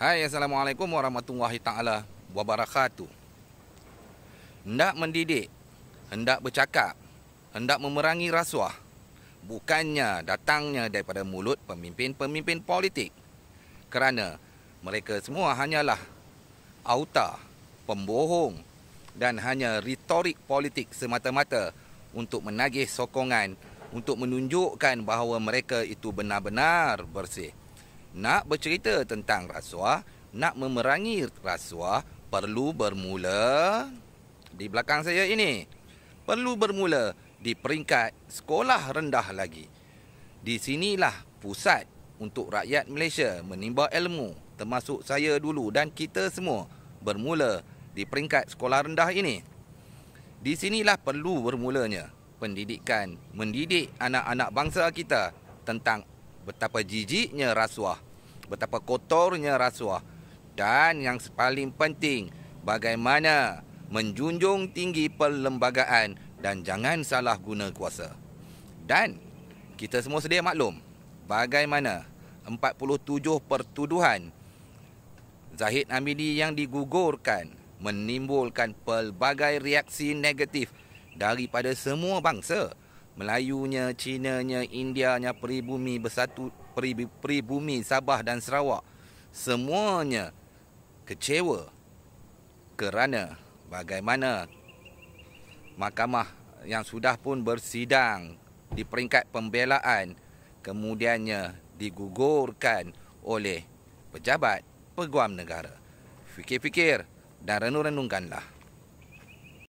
Hai Assalamualaikum Warahmatullahi Ta'ala Wabarakatuh Hendak mendidik Hendak bercakap Hendak memerangi rasuah Bukannya datangnya daripada mulut pemimpin-pemimpin politik Kerana mereka semua hanyalah Auta Pembohong Dan hanya retorik politik semata-mata Untuk menagih sokongan Untuk menunjukkan bahawa mereka itu benar-benar bersih nak bercerita tentang rasuah, nak memerangi rasuah perlu bermula di belakang saya ini. Perlu bermula di peringkat sekolah rendah lagi. Di sinilah pusat untuk rakyat Malaysia menimba ilmu termasuk saya dulu dan kita semua bermula di peringkat sekolah rendah ini. Di sinilah perlu bermulanya pendidikan mendidik anak-anak bangsa kita tentang betapa jijiknya rasuah, betapa kotornya rasuah dan yang paling penting bagaimana menjunjung tinggi perlembagaan dan jangan salah guna kuasa. Dan kita semua sedia maklum bagaimana 47 pertuduhan Zahid Amidi yang digugurkan menimbulkan pelbagai reaksi negatif daripada semua bangsa. Melayunya, Cina nya, Cinanya, Indianya, peribumi bersatu, peribumi, peribumi Sabah dan Sarawak. Semuanya kecewa kerana bagaimana mahkamah yang sudah pun bersidang di peringkat pembelaan kemudiannya digugurkan oleh pejabat peguam negara. Fikir-fikir dan renung-renungkanlah.